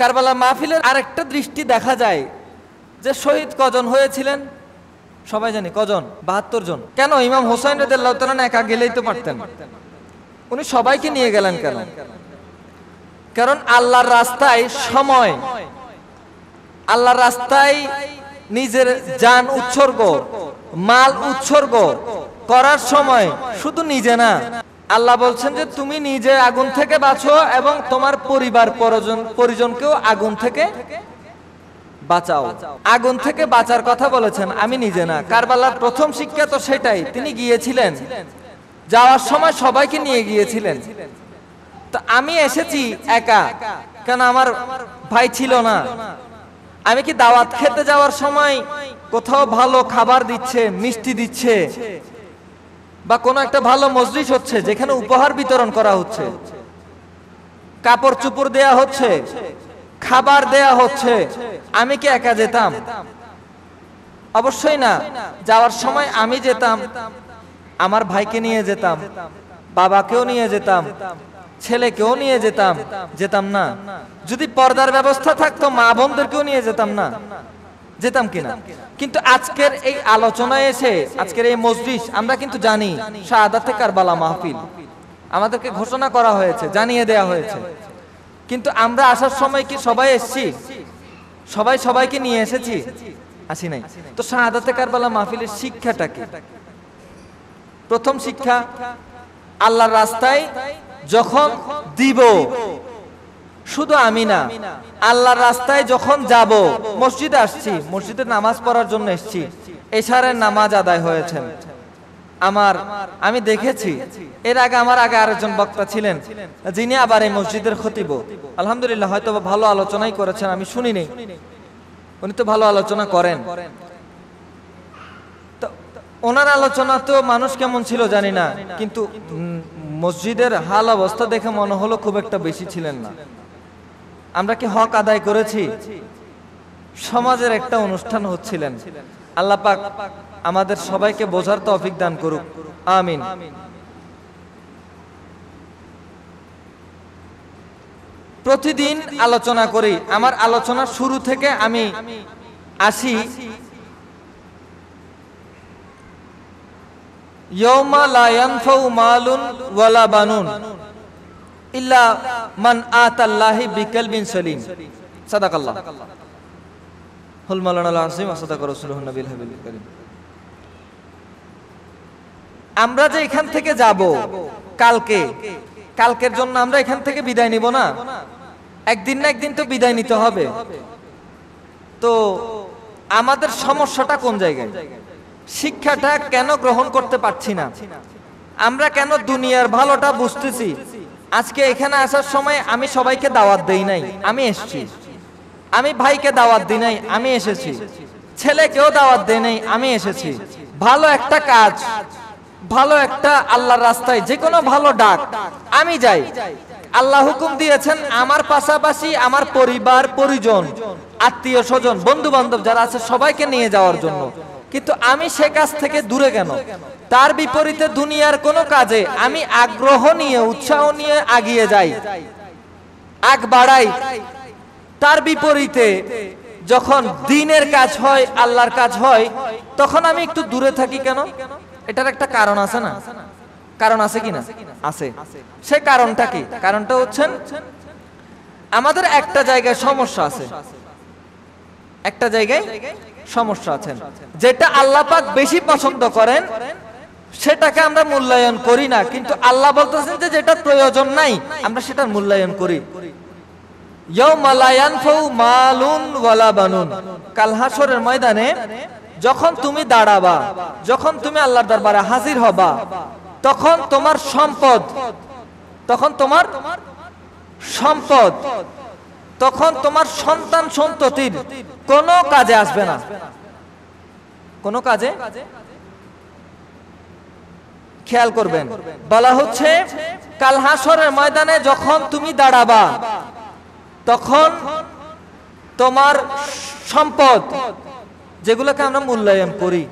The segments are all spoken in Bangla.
কারবালা মাহফিলের আরেকটা দৃষ্টি দেখা যায় যে শহীদ কজন হয়েছিলেন সবাই জানি কজন বাহাত্তর জন কেন ইমাম হোসাইন রদুল্লাহ একা গেলেই তো পারতেন উনি সবাইকে নিয়ে গেলেন কেন কারণ আল্লাহর রাস্তায় সময় আল্লাহর রাস্তায় নিজের যান উৎসর্গ মাল উৎসর্গ করার সময় শুধু নিজে না আল্লাহ বলছেন যে তুমি নিজে আগুন থেকে বাঁচো এবং তোমার পরিবার পরজন পরিজনকেও আগুন থেকে বাঁচাও আগুন থেকে বাঁচার কথা বলেছেন আমি নিজে না কারবালার প্রথম শিক্ষা তো সেটাই তিনি গিয়েছিলেন যাওয়ার সময় সবাইকে নিয়ে গিয়েছিলেন তো আমি এসেছি একা কেন আমার ভাই ছিল না আমি কি দাওয়াত খেতে যাওয়ার সময় কোথাও ভালো খাবার দিচ্ছে মিষ্টি দিচ্ছে বা কোনো একটা ভালো মসজিদ হচ্ছে যেখানে উপহার বিতরণ করা হচ্ছে কাপড় চুপড় দেয়া হচ্ছে খাবার দেয়া হচ্ছে আমি কি একা যেতাম অবশ্যই না যাওয়ার সময় আমি যেতাম আমার ভাইকে নিয়ে যেতাম বাবাকেও নিয়ে যেতাম ছেলেকেও নিয়ে যেতাম যেতাম না যদি পর্দার ব্যবস্থা থাকতো মা বোনদেরকেও নিয়ে যেতাম না যেতাম কিনা কিন্তু আজকের এই আলোচনায় এসে আজকের এই মজলিস আমরা কিন্তু জানি আর বালা মাহফিল আমাদেরকে ঘোষণা করা হয়েছে জানিয়ে দেয়া হয়েছে কিন্তু আমরা আসার সময় কি সবাই এসছি সবাই সবাইকে নিয়ে এসেছি আসি নাই তো আর কারবালা মাহফিলের শিক্ষাটা কি প্রথম শিক্ষা আল্লাহর রাস্তায় যখন দিব শুধু আমি না আল্লাহর রাস্তায় যখন যাব মসজিদে আসছি মসজিদে নামাজ পড়ার জন্য এসছি এশারের নামাজ আদায় হয়েছেন আমার আমি দেখেছি এর আগে আমার আগে আরেকজন বক্তা ছিলেন যিনি আবার এই মসজিদের খতিব আলহামদুলিল্লাহ হয়তো ভালো আলোচনাই করেছেন আমি শুনিনি উনি তো ভালো আলোচনা করেন ওনার আলোচনা তো মানুষ কেমন ছিল জানি না কিন্তু মসজিদের হাল অবস্থা দেখে মনে হলো খুব একটা বেশি ছিলেন না আমরা কি হক আদায় করেছি সমাজের একটা অনুষ্ঠান হচ্ছিলেন আল্লাহ পাক আমাদের সবাইকে বোঝার অফিক দান করুক আমিন প্রতিদিন আলোচনা করি আমার আলোচনা শুরু থেকে আমি আসি ইয়ৌমা লায়ানফাউ মালুন ওয়ালা বানুন ইল্লা মান আতাল্লাহি বিকলবিন সলিম সাদাকাল্লাহ হুল রাসূলুল্লাহ হাবিল করিম আমরা যে এখান থেকে যাব কালকে কালকের জন্য আমরা এখান থেকে বিদায় নিব না একদিন না একদিন তো বিদায় নিতে হবে তো আমাদের সমস্যাটা কোন জায়গায় শিক্ষাটা কেন গ্রহণ করতে পারছি না আমরা কেন দুনিয়ার ভালোটা বুঝতেছি আজকে এখানে আসার সময় আমি সবাইকে দাওয়াত দেই নাই আমি এসছি আমি ভাইকে দাওয়াত দিই নাই আমি এসেছি ছেলেকেও দাওয়াত দেই নাই আমি এসেছি ভালো একটা কাজ ভালো একটা আল্লাহর রাস্তায় যে কোনো ভালো ডাক আমি যাই আল্লাহ হুকুম দিয়েছেন আমার পাশাপাশি আমার পরিবার পরিজন আত্মীয় স্বজন বন্ধু বান্ধব যারা আছে সবাইকে নিয়ে যাওয়ার জন্য কিন্তু আমি সে কাজ থেকে দূরে কেন তার বিপরীতে দুনিয়ার কোনো কাজে আমি আগ্রহ নিয়ে উৎসাহ নিয়ে আগিয়ে যাই আগ বাড়াই তার বিপরীতে যখন দিনের কাজ হয় আল্লাহর কাজ হয় তখন আমি একটু দূরে থাকি কেন এটার একটা কারণ আছে না কারণ আছে কিনা আছে সে কারণটা কি কারণটা হচ্ছেন আমাদের একটা জায়গায় সমস্যা আছে একটা জায়গায় সমস্যা আছেন যেটা আল্লাহ পাক বেশি পছন্দ করেন সেটাকে আমরা মূল্যায়ন করি না কিন্তু আল্লাহ বলতেছেন যে যেটা প্রয়োজন নাই আমরা সেটার মূল্যায়ন করি কালহাসরের ময়দানে যখন তুমি দাঁড়াবা যখন তুমি আল্লাহর দরবারে হাজির হবা তখন তোমার সম্পদ তখন তোমার সম্পদ তখন তোমার সন্তান সন্ততির কোনো কাজে আসবে না কোনো কাজে খেয়াল করবেন বলা হচ্ছে কাল হাসরের ময়দানে যখন তুমি দাঁড়াবা তখন তোমার সম্পদ যেগুলোকে আমরা মূল্যায়ন করি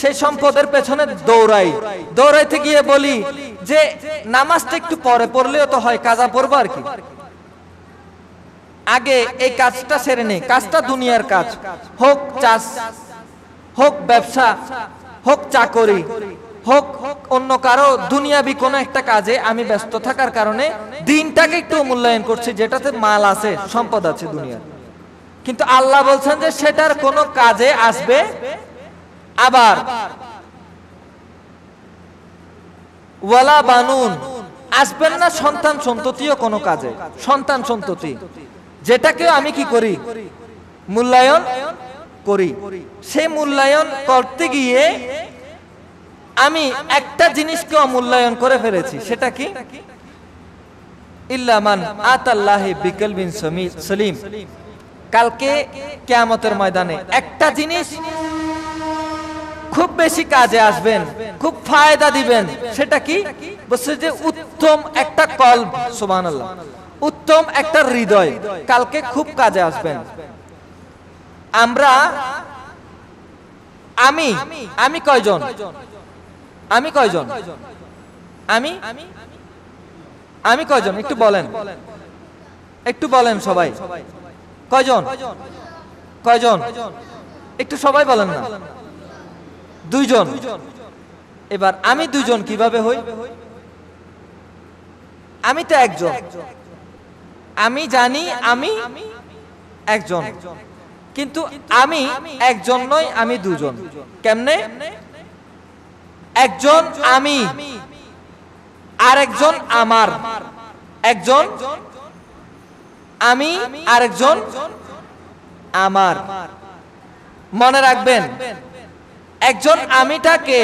সেই সম্পদের পেছনে দৌড়াই দৌড়াইতে গিয়ে বলি যে নামাজটা একটু পরে পড়লেও তো হয় কাজা পড়বো আর কি আগে এই কাজটা সেরে নেই কাজটা দুনিয়ার কাজ হোক চাষ হোক ব্যবসা হোক চাকরি হোক অন্য কারো দুনিয়াবি কোনো একটা কাজে আমি ব্যস্ত থাকার কারণে দিনটাকে একটু মূল্যায়ন করছি যেটাতে মাল আছে সম্পদ আছে দুনিয়ার কিন্তু আল্লাহ বলছেন যে সেটার কোনো কাজে আসবে আবার ওয়ালা বানুন আসবেন না সন্তান সন্ততিও কোনো কাজে সন্তান সন্ততি যেটাকেও আমি কি করি মূল্যায়ন করি সেই মূল্যায়ন করতে গিয়ে আমি একটা জিনিসকে অমূল্যায়ন করে ফেলেছি সেটা কি ইল্লামান আতাল্লাহে বিকেল বিন সলিম কালকে কেয়ামতের ময়দানে একটা জিনিস খুব বেশি কাজে আসবেন খুব ফায়দা দিবেন সেটা কি বলছে যে উত্তম একটা কল সোমান উত্তম একটা হৃদয় কালকে খুব কাজে আসবেন আমরা আমি আমি কয়জন আমি কয়জন আমি আমি কয়জন একটু বলেন একটু বলেন সবাই কয়জন কয়জন একটু সবাই বলেন না দুইজন এবার আমি দুইজন কিভাবে হই আমি তো একজন আমি জানি আমি একজন কিন্তু আমি একজন নয় আমি দুজন কেমনে একজন আমি আরেকজন আমার একজন আমি আরেকজন আমার মনে রাখবেন একজন আমিটাকে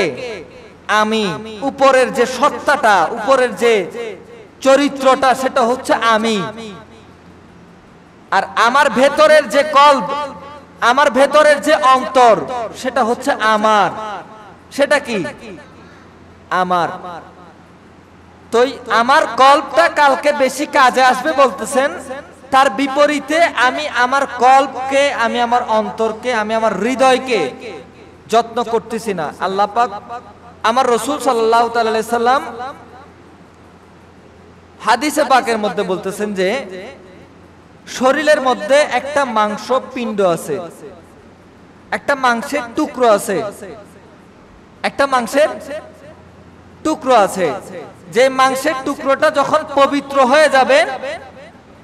আমি উপরের যে সত্তাটা উপরের যে চরিত্রটা সেটা হচ্ছে আমি আর আমার ভেতরের যে কল্প আমার ভেতরের যে অন্তর সেটা হচ্ছে আমার সেটা কি আমার তো আমার কল্পটা কালকে বেশি কাজে আসবে বলতেছেন তার বিপরীতে আমি আমার কল্পকে আমি আমার অন্তরকে আমি আমার হৃদয়কে যত্ন করতেছি না আল্লাহ পাক আমার রসুল সাল্লাহ সাল্লাম হাদিসে পাকের মধ্যে বলতেছেন যে শরীরের মধ্যে একটা মাংস পিণ্ড আছে একটা মাংসের টুকরো আছে একটা মাংসের টুকরো আছে যে মাংসের টুকরোটা যখন পবিত্র হয়ে যাবে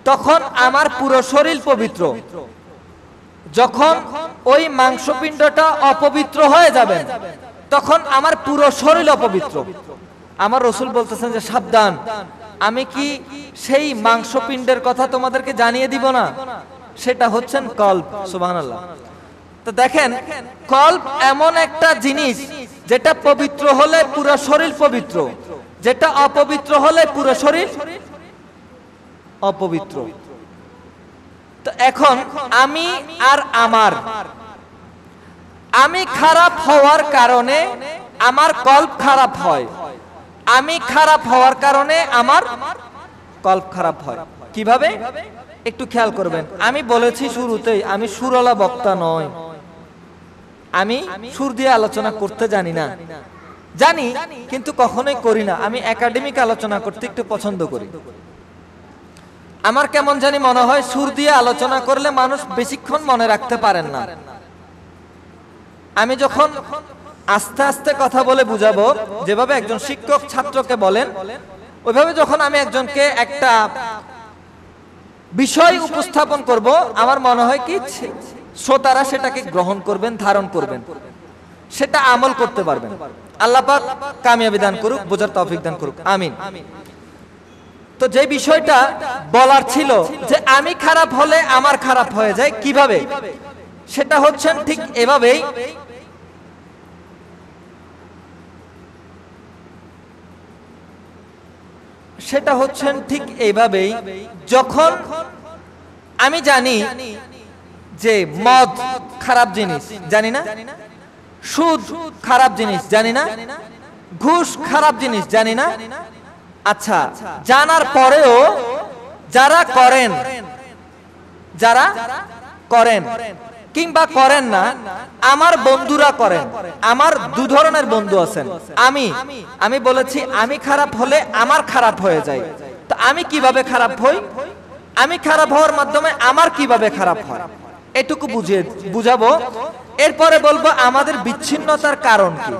তখন আমার পুরো শরীর পবিত্র যখন ওই মাংসপিণ্ডটা অপবিত্র হয়ে যাবে তখন আমার পুরো শরীর অপবিত্র আমার রসুল বলতেছেন যে সাবধান আমি কি সেই মাংসপিণ্ডের কথা তোমাদেরকে জানিয়ে দিব না সেটা হচ্ছেন কল্প সুবাহ তো দেখেন কল্প এমন একটা জিনিস যেটা পবিত্র হলে পুরো শরীর পবিত্র যেটা অপবিত্র হলে পুরো শরীর অপবিত্র তো এখন আমি আর আমার আমি খারাপ হওয়ার কারণে আমার কল্প খারাপ হয় আমি খারাপ হওয়ার কারণে আমার কল্প খারাপ হয় কিভাবে একটু খেয়াল করবেন আমি বলেছি শুরুতেই আমি সুরলা বক্তা নয় আমি সুর দিয়ে আলোচনা করতে জানি না জানি কিন্তু কখনোই করি না আমি একাডেমিক আলোচনা করতে একটু পছন্দ করি আমার কেমন জানি মনে হয় সুর দিয়ে আলোচনা করলে মানুষ বেশিক্ষণ মনে রাখতে পারেন না আমি যখন আস্তে আস্তে কথা বলে বুঝাবো যেভাবে একজন শিক্ষক ছাত্রকে বলেন ওইভাবে যখন আমি একজনকে একটা বিষয় উপস্থাপন করব আমার মনে হয় কি শ্রোতারা সেটাকে গ্রহণ করবেন ধারণ করবেন সেটা আমল করতে পারবেন আল্লাপাক কামিয়াবি দান করুক বোঝার তৌফিক দান করুক আমিন তো যে বিষয়টা বলার ছিল যে আমি খারাপ হলে আমার খারাপ হয়ে যায় কিভাবে সেটা হচ্ছেন ঠিক এভাবেই সেটা হচ্ছেন ঠিক এইভাবেই যখন আমি জানি যে মদ খারাপ জিনিস জানি না সুদ খারাপ জিনিস জানি না ঘুষ খারাপ জিনিস জানি না আচ্ছা জানার পরেও যারা করেন যারা করেন কিংবা করেন না আমার বন্ধুরা করেন আমার দু ধরনের বন্ধু আছেন আমি আমি বলেছি আমি খারাপ হলে আমার খারাপ হয়ে যায় তো আমি কিভাবে খারাপ হই আমি খারাপ হওয়ার মাধ্যমে আমার কিভাবে খারাপ হয় এটুকু বুঝিয়ে বুঝাবো এরপরে বলবো আমাদের বিচ্ছিন্নতার কারণ কি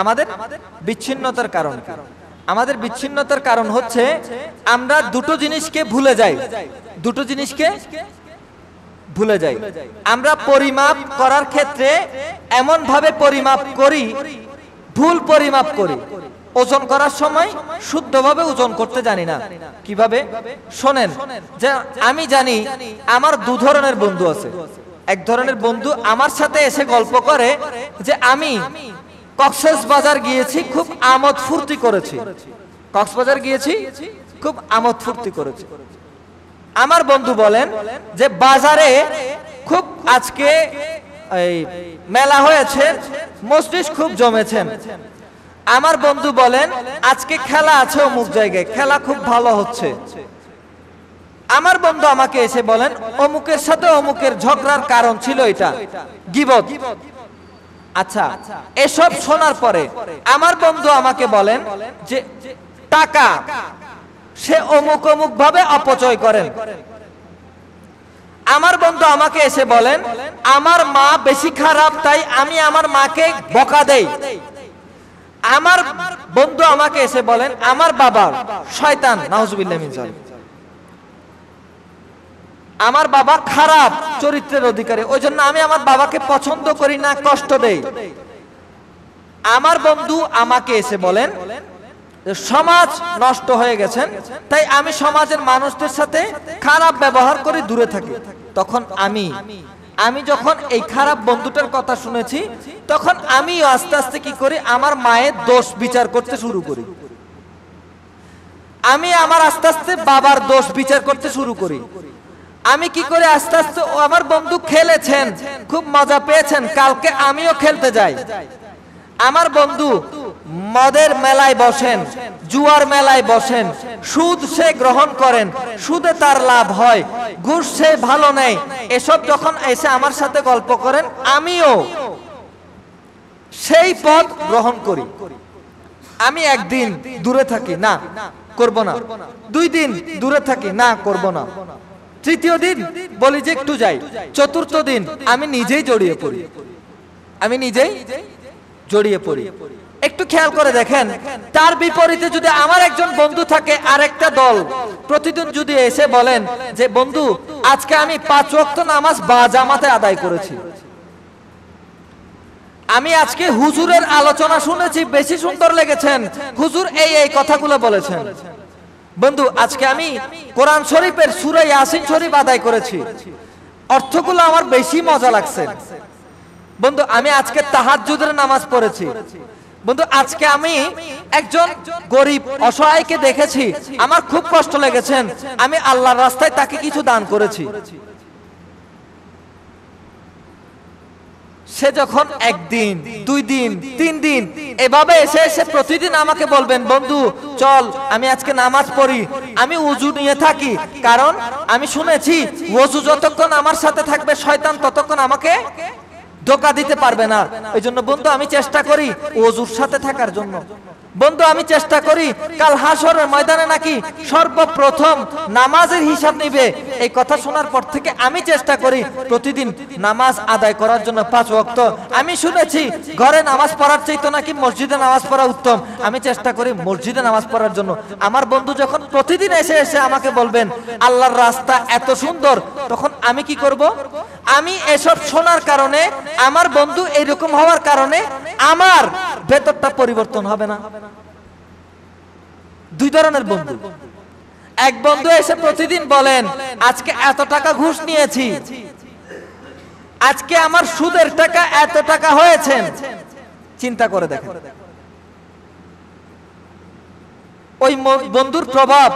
আমাদের বিচ্ছিন্নতার কারণ আমাদের বিচ্ছিন্নতার কারণ হচ্ছে আমরা দুটো জিনিসকে ভুলে যাই দুটো জিনিসকে ভুলে যাই আমরা পরিমাপ করার ক্ষেত্রে এমন ভাবে পরিমাপ করি ভুল পরিমাপ করি ওজন করার সময় শুদ্ধভাবে ওজন করতে জানি না কিভাবে শোনেন যে আমি জানি আমার দু ধরনের বন্ধু আছে এক ধরনের বন্ধু আমার সাথে এসে গল্প করে যে আমি কক্সেস বাজার গিয়েছি খুব আমোদ ফুর্তি করেছি কক্সবাজার গিয়েছি খুব আমোদ ফুর্তি করেছি আমার বন্ধু বলেন যে বাজারে খুব আজকে এই মেলা হয়েছে মস্তিষ্ক খুব জমেছেন আমার বন্ধু বলেন আজকে খেলা আছে অমুক জায়গায় খেলা খুব ভালো হচ্ছে আমার বন্ধু আমাকে এসে বলেন অমুকের সাথে অমুকের ঝগড়ার কারণ ছিল এটা গিবত আচ্ছা এসব শোনার পরে আমার বন্ধু আমাকে বলেন যে টাকা সে অমুক অমুক ভাবে অপচয় করেন আমার বন্ধু আমাকে এসে বলেন আমার মা বেশি খারাপ তাই আমি আমার মাকে বকা দেই আমার বন্ধু আমাকে এসে বলেন আমার বাবা শয়তান নাহজুবিল্লাহ মিনজাল আমার বাবা খারাপ চরিত্রের অধিকারী ওই জন্য আমি আমার বাবাকে পছন্দ করি না কষ্ট দেই আমার বন্ধু আমাকে এসে বলেন সমাজ নষ্ট হয়ে গেছেন তাই আমি সমাজের মানুষদের সাথে খারাপ ব্যবহার করে দূরে থাকি তখন আমি আমি যখন এই খারাপ বন্ধুটার কথা শুনেছি তখন আমি আস্তে আস্তে কি করি আমার মায়ের দোষ বিচার করতে শুরু করি আমি আমার আস্তে আস্তে বাবার দোষ বিচার করতে শুরু করি আমি কি করে আস্তে আস্তে আমার বন্ধু খেলেছেন খুব মজা পেয়েছেন কালকে আমিও খেলতে যাই আমার বন্ধু মদের মেলায় বসেন জুয়ার মেলায় বসেন সুদ সে গ্রহণ করেন সুদে তার লাভ হয় ঘুষ সে ভালো নেই এসব যখন এসে আমার সাথে গল্প করেন আমিও সেই পথ গ্রহণ করি আমি একদিন দূরে থাকি না করব না দুই দিন দূরে থাকি না করব না তৃতীয় দিন বলি যে একটু যাই চতুর্থ দিন আমি নিজেই জড়িয়ে পড়ি আমি নিজেই জড়িয়ে পড়ি একটু খেয়াল করে দেখেন তার বিপরীতে যদি আমার একজন বন্ধু থাকে আরেকটা দল প্রতিদিন যদি এসে বলেন যে বন্ধু আজকে আমি পাঁচ রক্ত নামাজ বা জামাতে আদায় করেছি আমি আজকে হুজুরের আলোচনা শুনেছি বেশি সুন্দর লেগেছেন হুজুর এই এই কথাগুলো বলেছেন বন্ধু আজকে আমি কোরআন শরীফের সুরে ইয়াসিন শরীফ আদায় করেছি অর্থগুলো আমার বেশি মজা লাগছে বন্ধু আমি আজকে তাহাজুদের নামাজ পড়েছি বন্ধু আজকে আমি একজন গরিব অসহায়কে দেখেছি আমার খুব কষ্ট লেগেছেন আমি আল্লাহর রাস্তায় তাকে কিছু দান করেছি সে যখন একদিন দুই দিন তিন দিন এভাবে এসে এসে প্রতিদিন আমাকে বলবেন বন্ধু চল আমি আজকে নামাজ পড়ি আমি উজু নিয়ে থাকি কারণ আমি শুনেছি ওজু যতক্ষণ আমার সাথে থাকবে শয়তান ততক্ষণ আমাকে ধোকা দিতে পারবে না এই জন্য বন্ধু আমি চেষ্টা করি ওজুর সাথে থাকার জন্য বন্ধু আমি চেষ্টা করি কাল হাসরের ময়দানে নাকি সর্বপ্রথম নামাজের হিসাব নিবে এই কথা শোনার পর থেকে আমি চেষ্টা করি প্রতিদিন নামাজ আদায় করার জন্য পাঁচ ভক্ত আমি শুনেছি ঘরে নামাজ পড়ার চাইতো নাকি মসজিদে নামাজ পড়া উত্তম আমি চেষ্টা করি মসজিদে নামাজ পড়ার জন্য আমার বন্ধু যখন প্রতিদিন এসে এসে আমাকে বলবেন আল্লাহর রাস্তা এত সুন্দর তখন আমি কি করব আমি এসব শোনার কারণে আমার বন্ধু এইরকম হওয়ার কারণে আমার ভেতরটা পরিবর্তন হবে না দুই ধরনের বন্ধু এক বন্ধু এসে প্রতিদিন বলেন আজকে এত টাকা ঘুষ নিয়েছি আজকে আমার সুদের টাকা এত টাকা হয়েছে চিন্তা করে দেখেন ওই বন্ধুর প্রভাব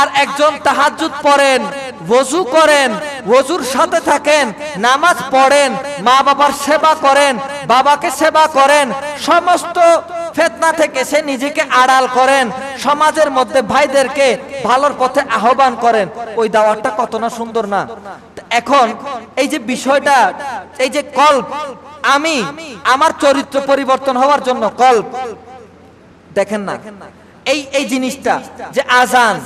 আর একজন তাহাজুদ পড়েন ওযু করেন ওযুর সাথে থাকেন নামাজ পড়েন মা বাবার সেবা করেন বাবাকে সেবা করেন সমস্ত ফেতনা থেকে সে নিজেকে আড়াল করেন সমাজের মধ্যে ভাইদেরকে ভালোর পথে আহ্বান করেন ওই দাওয়াতটা কত না সুন্দর না এখন এই যে বিষয়টা এই যে কল্প আমি আমার চরিত্র পরিবর্তন হওয়ার জন্য কল্প দেখেন না এই এই জিনিসটা যে আজান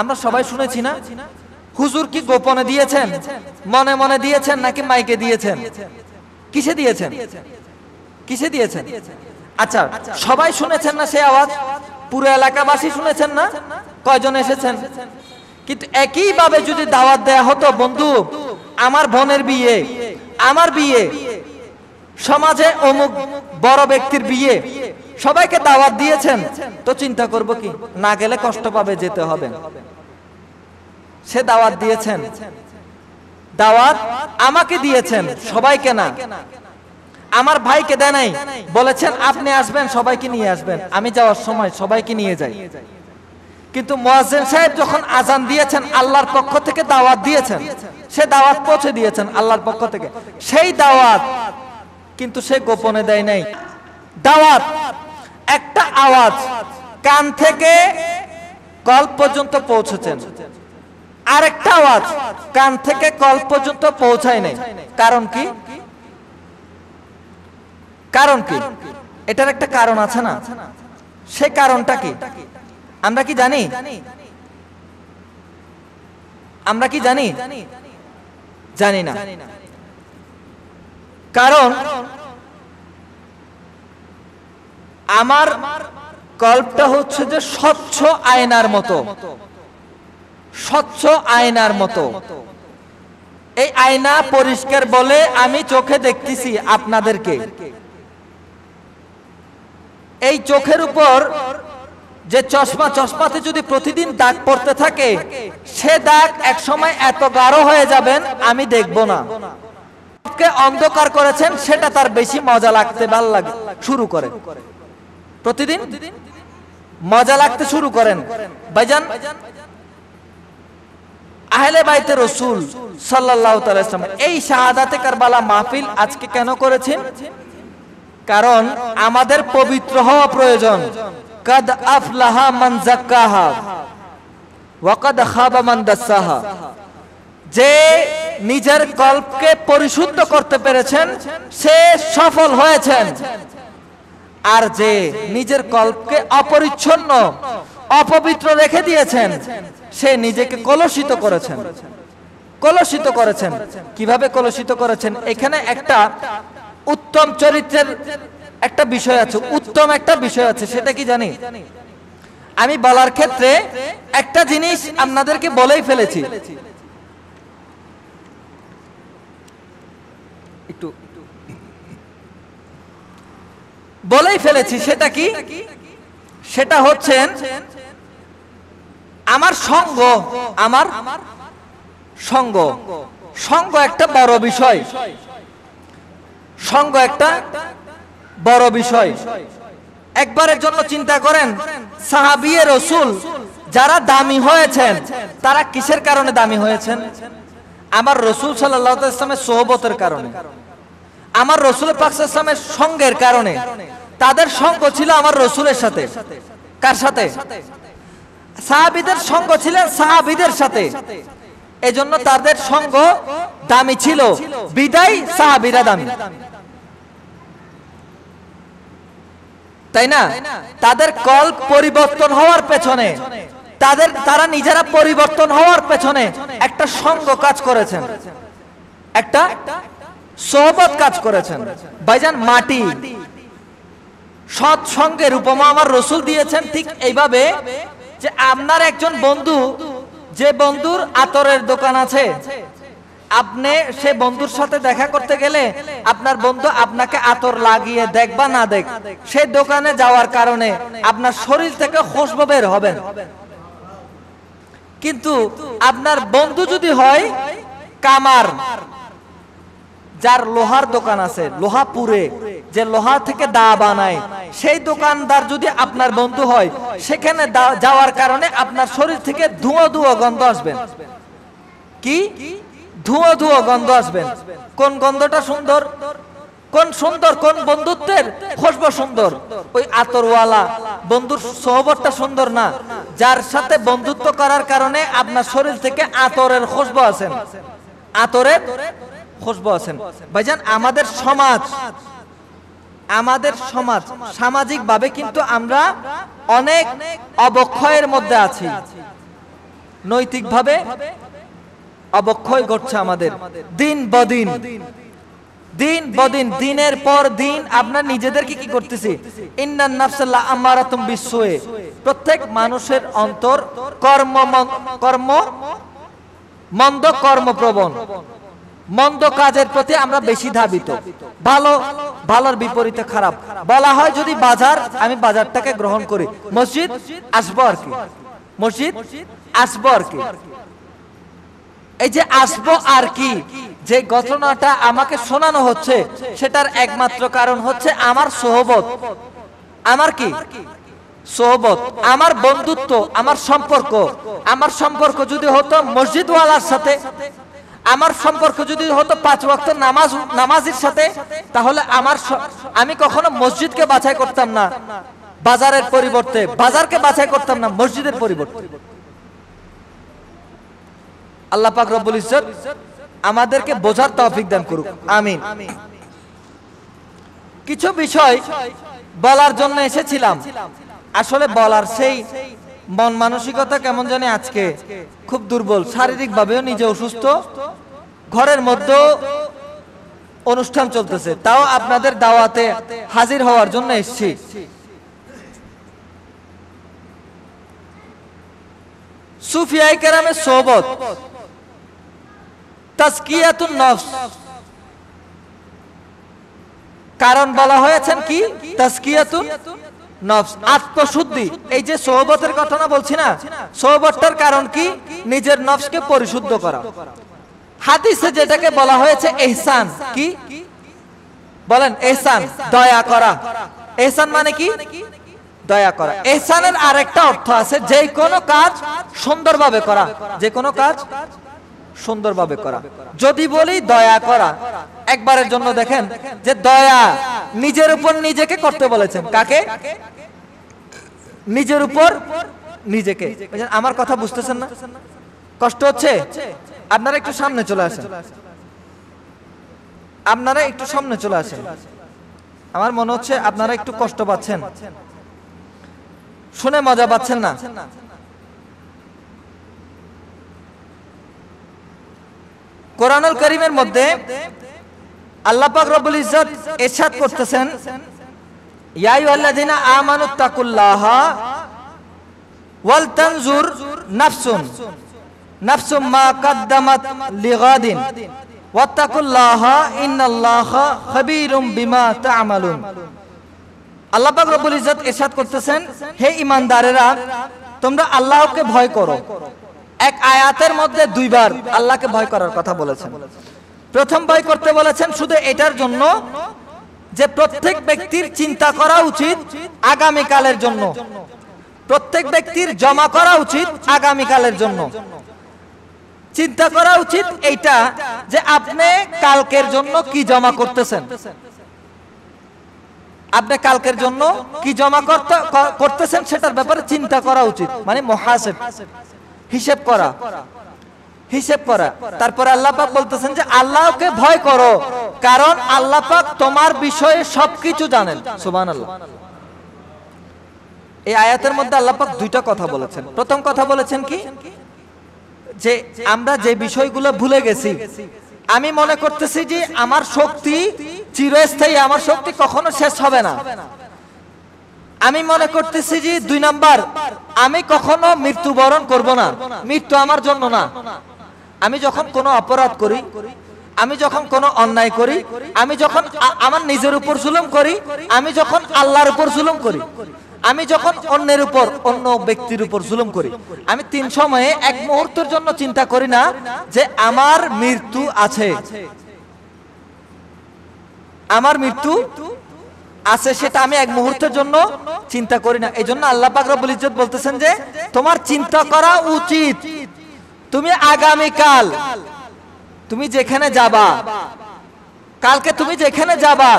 আমরা সবাই শুনেছি না হুজুর কি গোপনে দিয়েছেন মনে মনে দিয়েছেন নাকি মাইকে দিয়েছেন কিসে দিয়েছেন কিসে দিয়েছেন আচ্ছা সবাই শুনেছেন না সেই আওয়াজ পুরো এলাকাবাসী শুনেছেন না কয়জন এসেছেন কিন্তু একইভাবে যদি দাওয়াত দেয়া হতো বন্ধু আমার বোনের বিয়ে আমার বিয়ে সমাজে অমুক বড় ব্যক্তির বিয়ে সবাইকে দাওয়াত দিয়েছেন তো চিন্তা করব কি না গেলে কষ্ট পাবে যেতে হবে সে দাওয়াত দিয়েছেন দাওয়াত আমাকে দিয়েছেন সবাইকে না আমার ভাইকে দেয় নাই বলেছেন আপনি আসবেন সবাইকে নিয়ে আসবেন আমি যাওয়ার সময় সবাইকে নিয়ে যাই কিন্তু মোয়াজেন সাহেব যখন আজান দিয়েছেন আল্লাহর পক্ষ থেকে দাওয়াত দিয়েছেন সে দাওয়াত পৌঁছে দিয়েছেন আল্লাহর পক্ষ থেকে সেই দাওয়াত কিন্তু সে গোপনে দেয় নাই দাওয়াত একটা আওয়াজ কান থেকে কল পর্যন্ত পৌঁছেছেন আরেকটা আওয়াজ কান থেকে কল পর্যন্ত পৌঁছায় নাই কারণ কি কারণ কি এটার একটা কারণ আছে না সে কারণটা কি আমরা কি জানি আমরা কি জানি জানি না কারণ আমার কল্পটা হচ্ছে যে স্বচ্ছ আয়নার মতো স্বচ্ছ আয়নার মতো এই আয়না পরিষ্কার বলে আমি চোখে দেখতেছি আপনাদেরকে এই চোখের উপর যে চশমা চশমাতে যদি প্রতিদিন দাগ পড়তে থাকে সে দাগ এক সময় এত গাঢ় হয়ে যাবেন আমি দেখব না অন্ধকার করেছেন সেটা তার বেশি মজা লাগতে ভাল লাগে শুরু করে প্রতিদিন মজা লাগতে শুরু করেন ভাইজান আহলে বাইতে রসুল সাল্লাহ এই শাহাদাতে কারবালা মাহফিল আজকে কেন করেছেন কারণ আমাদের পবিত্র হওয়া প্রয়োজন কদ আফলাহা মান জাক্কাহা কদ খাবা মান দাসাহা যে নিজের কল্পকে পরিশুদ্ধ করতে পেরেছেন সে সফল হয়েছেন আর যে নিজের কল্পকে অপরিচ্ছন্ন অপবিত্র রেখে দিয়েছেন সে নিজেকে কলুষিত করেছেন কলুষিত করেছেন কিভাবে কলুষিত করেছেন এখানে একটা উত্তম চরিত্রের একটা বিষয় আছে উত্তম একটা বিষয় আছে সেটা কি জানি আমি বলার ক্ষেত্রে একটা জিনিস আপনাদেরকে বলেই ফেলেছি বলেই ফেলেছি সেটা কি সেটা হচ্ছেন আমার সঙ্গ আমার সঙ্গ সঙ্গ একটা বড় বিষয় সঙ্গ একটা বড় বিষয় একবারের জন্য চিন্তা করেন সাহাবিয়ে রসুল যারা দামি হয়েছেন তারা কিসের কারণে দামি হয়েছেন আমার রসুল সাল্লামের সোহবতের কারণে আমার রসুল পাকসামের সঙ্গের কারণে তাদের সঙ্গ ছিল আমার রসুলের সাথে কার সাথে সাহাবিদের সঙ্গ ছিলেন সাহাবিদের সাথে এজন্য তাদের সঙ্গ দামি ছিল বিদায় সাহাবিরা দামি তাই না তাদের কল পরিবর্তন হওয়ার পেছনে তাদের তারা নিজেরা পরিবর্তন হওয়ার পেছনে একটা সঙ্গ কাজ করেছেন একটা সহবত কাজ করেছেন ভাইজান মাটি সৎ সঙ্গের উপমা আমার রসুল দিয়েছেন ঠিক এইভাবে যে আপনার একজন বন্ধু যে বন্ধুর আতরের দোকান আছে আপনি সে বন্ধুর সাথে দেখা করতে গেলে আপনার বন্ধু আপনাকে আতর লাগিয়ে দেখ বা না দেখ সেই দোকানে যাওয়ার কারণে আপনার শরীর থেকে খুশবো বের হবেন কিন্তু আপনার বন্ধু যদি হয় কামার যার লোহার দোকান আছে লোহা পুরে যে লোহা থেকে দা বানায় সেই দোকানদার যদি আপনার বন্ধু হয় সেখানে যাওয়ার কারণে আপনার শরীর থেকে ধুঁয়ো ধুঁয়ো গন্ধ আসবে কি ধুয়ো ধুয়ো গন্ধ আসবেন কোন গন্ধটা সুন্দর কোন সুন্দর কোন বন্ধুত্বের খুশবু সুন্দর ওই আতরওয়ালা বন্ধুর সহবতটা সুন্দর না যার সাথে বন্ধুত্ব করার কারণে আপনার শরীর থেকে আতরের খুশবু আছেন আতরের খুশবু আছেন ভাইজান আমাদের সমাজ আমাদের সমাজ সামাজিক ভাবে কিন্তু আমরা অনেক অবক্ষয়ের মধ্যে আছি নৈতিকভাবে অবক্ষয় ঘটছে আমাদের দিন বদিন দিন বদিন দিনের পর দিন আপনার নিজেদের কি করতেছি ইন্নান নাফসাল্লাহ আমারা তুম বিশ্বয়ে প্রত্যেক মানুষের অন্তর কর্ম কর্ম মন্দ কর্মপ্রবণ মন্দ কাজের প্রতি আমরা বেশি ধাবিত ভালো ভালোর বিপরীতে খারাপ বলা হয় যদি বাজার আমি বাজারটাকে গ্রহণ করি মসজিদ আসবো আর কি মসজিদ আসবো আর কি এই যে আসবো আর কি যে ঘটনাটা আমাকে শোনানো হচ্ছে সেটার একমাত্র কারণ হচ্ছে আমার সোহবত আমার কি সোহবত আমার বন্ধুত্ব আমার সম্পর্ক আমার সম্পর্ক যদি হতো মসজিদওয়ালার সাথে আমার সম্পর্ক যদি হতো পাঁচ ওয়াক্ত নামাজ নামাজের সাথে তাহলে আমার আমি কখনো মসজিদকে বাছাই করতাম না বাজারের পরিবর্তে বাজারকে বাছাই করতাম না মসজিদের পরিবর্তে আল্লাহ পাক রব্বুল ইজ্জত আমাদেরকে বোঝার তৌফিক দান করুক আমিন কিছু বিষয় বলার জন্য এসেছিলাম আসলে বলার সেই মন মানসিকতা কেমন জানি আজকে খুব দুর্বল শারীরিকভাবেও নিজে অসুস্থ ঘরের মধ্যেও অনুষ্ঠান চলতেছে তাও আপনাদের দাওয়াতে হাজির হওয়ার জন্য এসেছি সুফিয়াই কেরামের সোহবত তাজকিয়াতুন নফস কারণ বলা হয়েছেন কি তাজকিয়াতুন নফস আত্মশুদ্ধি এই যে সোহবতের ঘটনা বলছি না সোহবতটার কারণ কি নিজের নফসকে পরিশুদ্ধ করা হাদিসে যেটাকে বলা হয়েছে এহসান কি বলেন এহসান দয়া করা এহসান মানে কি দয়া করা এহসানের আরেকটা অর্থ আছে যে কোনো কাজ সুন্দরভাবে করা যে কোনো কাজ সুন্দরভাবে করা যদি বলি দয়া করা একবারের জন্য দেখেন যে দয়া নিজের উপর নিজেকে করতে বলেছেন কাকে নিজের উপর নিজেকে আমার কথা বুঝতেছেন না কষ্ট হচ্ছে আপনারা একটু সামনে চলে আসেন আপনারা একটু সামনে চলে আসেন আমার মনে হচ্ছে আপনারা একটু কষ্ট পাচ্ছেন শুনে মজা পাচ্ছেন না কোরআনুল করিমের মধ্যে পাক রব্বুল ইজ্জত ইরশাদ করতেছেন ইয়াই আমানু তাকুল্লাহ ওয়াল তানজুর নাফসুন নাফসুম মা কদ্দামাত লিগাদিন ওয়াত্তাকুল্লাহ ইন্নাল্লাহ খাবীরুম বিমা তা'মালুন আল্লাহ পাক রব্বুল ইজ্জত ইরশাদ করতেছেন হে ইমানদারেরা তোমরা আল্লাহকে ভয় করো এক আয়াতের মধ্যে দুইবার আল্লাহকে ভয় করার কথা বলেছেন প্রথম ভয় করতে বলেছেন শুধু এটার জন্য যে প্রত্যেক ব্যক্তির চিন্তা করা উচিত আগামী কালের জন্য প্রত্যেক ব্যক্তির জমা করা উচিত আগামী কালের জন্য চিন্তা করা উচিত এইটা যে আপনি কালকের জন্য কি জমা করতেছেন আপনি কালকের জন্য কি জমা করতেছেন সেটার ব্যাপারে চিন্তা করা উচিত মানে মহাসেব হিসেব করা হিসেব করা তারপর আল্লাহ পাক বলতেছেন যে আল্লাহকে ভয় করো কারণ আল্লাহ পাক তোমার বিষয়ে সবকিছু জানেন সুবান আল্লাহ এই আয়াতের মধ্যে আল্লাহ পাক দুইটা কথা বলেছেন প্রথম কথা বলেছেন কি যে আমরা যে বিষয়গুলো ভুলে গেছি আমি মনে করতেছি যে আমার শক্তি চিরস্থায়ী আমার শক্তি কখনো শেষ হবে না আমি মনে করতেছি যে দুই নাম্বার আমি কখনো মৃত্যুবরণ করব না মৃত্যু আমার জন্য না আমি যখন কোনো অপরাধ করি আমি যখন কোনো অন্যায় করি আমি যখন আমার নিজের উপর জুলুম করি আমি যখন আল্লাহর উপর জুলুম করি আমি যখন অন্যের উপর অন্য ব্যক্তির উপর জুলুম করি আমি তিন সময়ে এক মুহূর্তের জন্য চিন্তা করি না যে আমার মৃত্যু আছে আমার মৃত্যু আছে সেটা আমি এক মুহূর্তের জন্য চিন্তা করি না এই জন্য আল্লাহ পাকরাবুল ইজত বলতেছেন যে তোমার চিন্তা করা উচিত তুমি আগামীকাল তুমি যেখানে যাবা কালকে তুমি যেখানে যাবা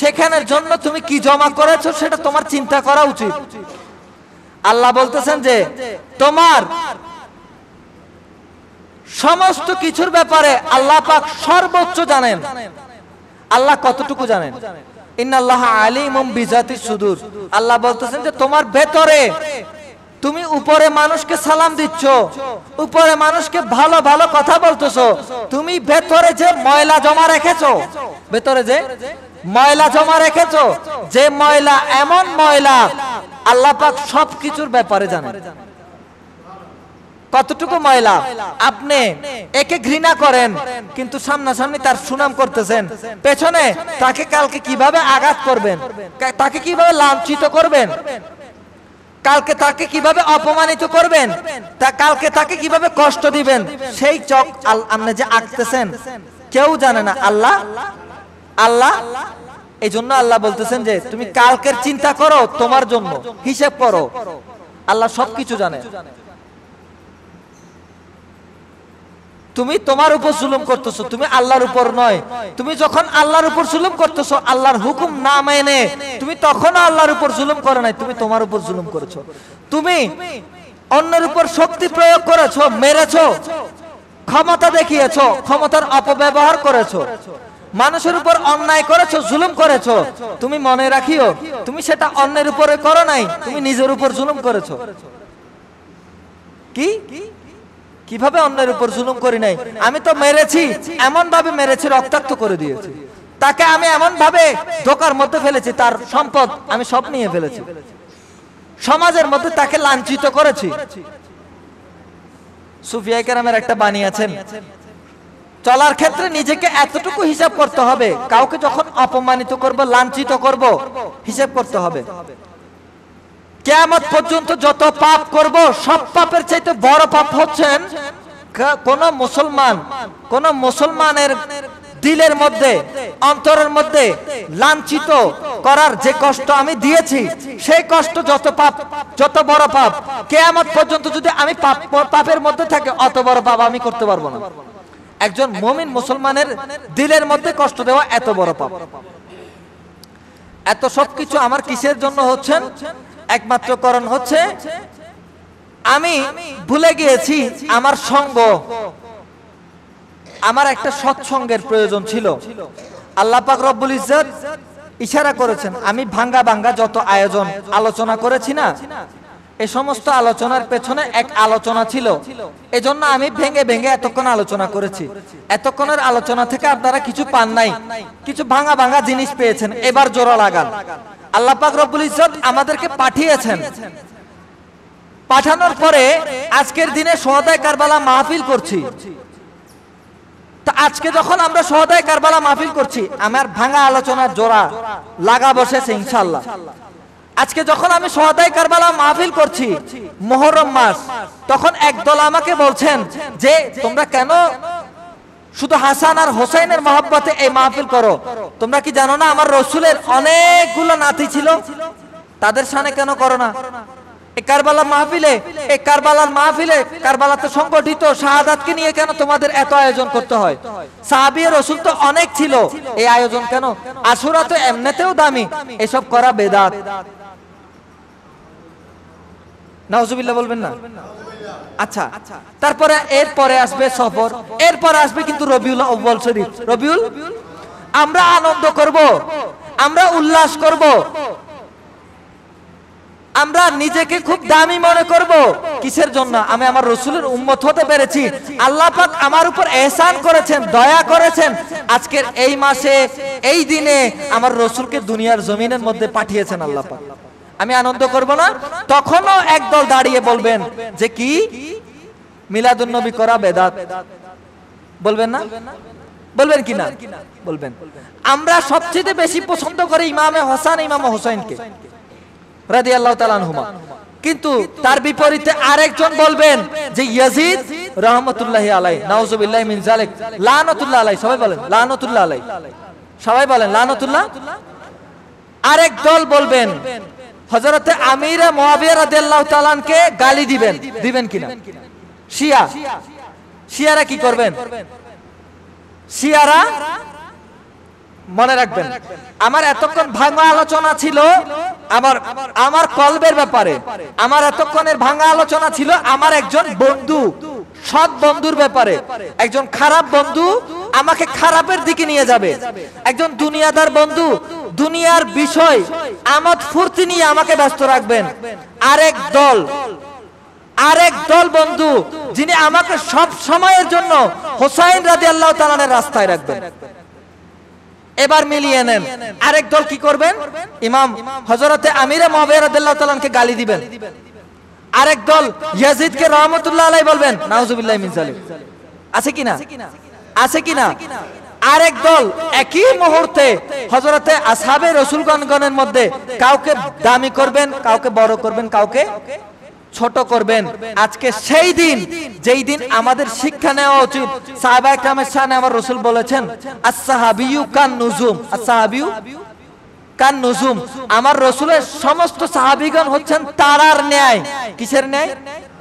সেখানের জন্য তুমি কি জমা করেছো সেটা তোমার চিন্তা করা উচিত আল্লাহ বলতেছেন যে তোমার সমস্ত কিছুর ব্যাপারে আল্লাহ পাক সর্বোচ্চ জানেন আল্লাহ কতটুকু জানেন ইন্নাল্লাহ সুদূর আল্লাহ বলতেছেন যে তোমার ভেতরে তুমি উপরে মানুষকে সালাম উপরে মানুষকে ভালো ভালো কথা তুমি ভেতরে যে ময়লা জমা ভেতরে যে ময়লা জমা যে ময়লা এমন ময়লা আল্লাহ সবকিছুর ব্যাপারে জানে কতটুকু ময়লা আপনি একে ঘৃণা করেন কিন্তু সামনাসামনি তার সুনাম করতেছেন পেছনে তাকে কালকে কিভাবে আঘাত করবেন তাকে কিভাবে লাঞ্ছিত করবেন কালকে তাকে কিভাবে অপমানিত করবেন তা কালকে তাকে কিভাবে কষ্ট দিবেন সেই চক আপনি যে আঁকতেছেন কেউ জানে না আল্লাহ আল্লাহ এই জন্য আল্লাহ বলতেছেন যে তুমি কালকের চিন্তা করো তোমার জন্য হিসেব করো আল্লাহ সবকিছু জানে তুমি তোমার উপর জুলুম করতেছো তুমি আল্লাহর উপর নয় তুমি যখন আল্লাহর উপর জুলুম করতেছো আল্লাহর হুকুম না মেনে তুমি তখনও আল্লাহর উপর জুলুম করে নাই তুমি তোমার উপর জুলুম করেছো তুমি অন্যের উপর শক্তি প্রয়োগ করেছো মেরেছো ক্ষমতা দেখিয়েছো ক্ষমতার অপব্যবহার করেছো মানুষের উপর অন্যায় করেছো জুলুম করেছো তুমি মনে রাখিও তুমি সেটা অন্যের উপরে করো নাই তুমি নিজের উপর জুলুম করেছো কি কিভাবে অন্যের উপর জুলুম করি নাই আমি তো মেরেছি এমন ভাবে মেরেছি রক্তাক্ত করে দিয়েছি তাকে আমি এমন ভাবে ধোকার মধ্যে ফেলেছি তার সম্পদ আমি সব নিয়ে ফেলেছি সমাজের মধ্যে তাকে লাঞ্ছিত করেছি সুফিয়া কেরামের একটা বাণী আছেন চলার ক্ষেত্রে নিজেকে এতটুকু হিসাব করতে হবে কাউকে যখন অপমানিত করব লাঞ্ছিত করব হিসাব করতে হবে কেমত পর্যন্ত যত পাপ করব সব পাপের চাইতে বড় পাপ হচ্ছেন কোন মুসলমান কোন মুসলমানের দিলের মধ্যে অন্তরের মধ্যে লাঞ্ছিত করার যে কষ্ট আমি দিয়েছি সেই কষ্ট যত পাপ যত বড় পাপ কেয়ামত পর্যন্ত যদি আমি পাপ পাপের মধ্যে থাকে অত বড় পাপ আমি করতে পারবো না একজন মমিন মুসলমানের দিলের মধ্যে কষ্ট দেওয়া এত বড় পাপ এত সবকিছু আমার কিসের জন্য হচ্ছেন একমাত্র কারণ হচ্ছে আমি ভুলে গিয়েছি আমার সঙ্গ আমার একটা সৎসঙ্গের প্রয়োজন ছিল আল্লাহ পাক রব্বুল ইজ্জত ইশারা করেছেন আমি ভাঙ্গা ভাঙ্গা যত আয়োজন আলোচনা করেছি না এ সমস্ত আলোচনার পেছনে এক আলোচনা ছিল এজন্য আমি ভেঙে ভেঙে এতক্ষণ আলোচনা করেছি এতক্ষণের আলোচনা থেকে আপনারা কিছু পান নাই কিছু ভাঙা ভাঙা জিনিস পেয়েছেন এবার জোড়া লাগান আল্লাহ পাক রব্বুল ইজ্জত আমাদেরকে পাঠিয়েছেন পাঠানোর পরে আজকের দিনে সহদায় কারবালা মাহফিল করছি আজকে যখন আমরা সহদায় কারবালা মাহফিল করছি আমার ভাঙা আলোচনার জোড়া লাগা বসেছে ইনশাল্লাহ আজকে যখন আমি সহদায় কারবালা মাহফিল করছি মোহরম মাস তখন একদল আমাকে বলছেন যে তোমরা কেন শুধু হাসান আর হোসাইনের মহাব্বতে এই মাহফিল করো তোমরা কি জানো না আমার রসুলের অনেকগুলো নাতি ছিল তাদের সামনে কেন করো না এই কারবালা মাহফিলে এই কারবালার মাহফিলে কারবালাতে সংগঠিত শাহাদাতকে নিয়ে কেন তোমাদের এত আয়োজন করতে হয় সাহাবিয়ে রসুল তো অনেক ছিল এই আয়োজন কেন আসুরা তো এমনিতেও দামি এসব করা বেদাত নাহজুবিল্লাহ বলবেন না আচ্ছা তারপরে এরপরে আসবে সফর এরপরে আসবে কিন্তু রবিউল আউ্বাল শরীফ রবিউল আমরা আনন্দ করব আমরা উল্লাস করব আমরা নিজেকে খুব দামি মনে করব কিসের জন্য আমি আমার রসুলের উম্মত হতে পেরেছি আল্লাহ পাক আমার উপর এহসান করেছেন দয়া করেছেন আজকের এই মাসে এই দিনে আমার রসুলকে দুনিয়ার জমিনের মধ্যে পাঠিয়েছেন আল্লাহ পাক আমি আনন্দ করব না তখনও একদল দাঁড়িয়ে বলবেন যে কি মিলাদুন নবী করা বেদাত বলবেন না বলবেন কি না বলবেন আমরা সবচেয়ে বেশি পছন্দ করি ইমামে হাসান ইমাম হোসেনকে রাদি আল্লাহ তালানহুমা কিন্তু তার বিপরীতে আরেকজন বলবেন যে ইয়াজিদ রহমতুল্লাহ আলাই নাউজুবিল্লাহ মিন জালেক লানতুল্লাহ আলাই সবাই বলেন লানতুল্লাহ আলাই সবাই বলেন লানতুল্লাহ আরেক দল বলবেন হজরতে আমিরা মহাবিয়া রাদিয়াল্লাহ তালানকে গালি দিবেন দিবেন কিনা শিয়া শিয়ারা কি করবেন শিয়ারা মনে রাখবেন আমার এতক্ষণ ভাঙা আলোচনা ছিল আমার আমার কলবের ব্যাপারে আমার এতক্ষণের ভাঙা আলোচনা ছিল আমার একজন বন্ধু সৎ বন্ধুর ব্যাপারে একজন খারাপ বন্ধু আমাকে খারাপের দিকে নিয়ে যাবে একজন দুনিয়াদার বন্ধু দুনিয়ার বিষয় আমার ফুর্তি নিয়ে আমাকে ব্যস্ত রাখবেন আরেক দল আরেক দল বন্ধু যিনি আমাকে সব সময়ের জন্য হোসাইন রাজি আল্লাহ তালানের রাস্তায় রাখবেন এবার মিলিয়ে নেন আরেক দল কি করবেন ইমাম হজরতে আমিরে মহাবিয়াল্লাহ তালানকে গালি দিবেন আরেক দল ইয়াজিদকে রহমতুল্লাহ আলাই বলবেন নাউজুবিল্লাহ মিনজালিম আছে কিনা আছে কিনা আরেক দল একই মুহূর্তে হজরতে আসাবে রসুলগঞ্জগণের মধ্যে কাউকে দামি করবেন কাউকে বড় করবেন কাউকে ছোট করবেন আজকে সেই দিন যেই দিন আমাদের শিক্ষা নেওয়া উচিত সাহাবা ইকরামের সামনে আমার রসুল বলেছেন আসাহাবিউ কান নুজুম আসাহাবিউ কান নুজুম আমার রসুলের সমস্ত সাহাবিগণ হচ্ছেন তারার ন্যায় কিসের ন্যায়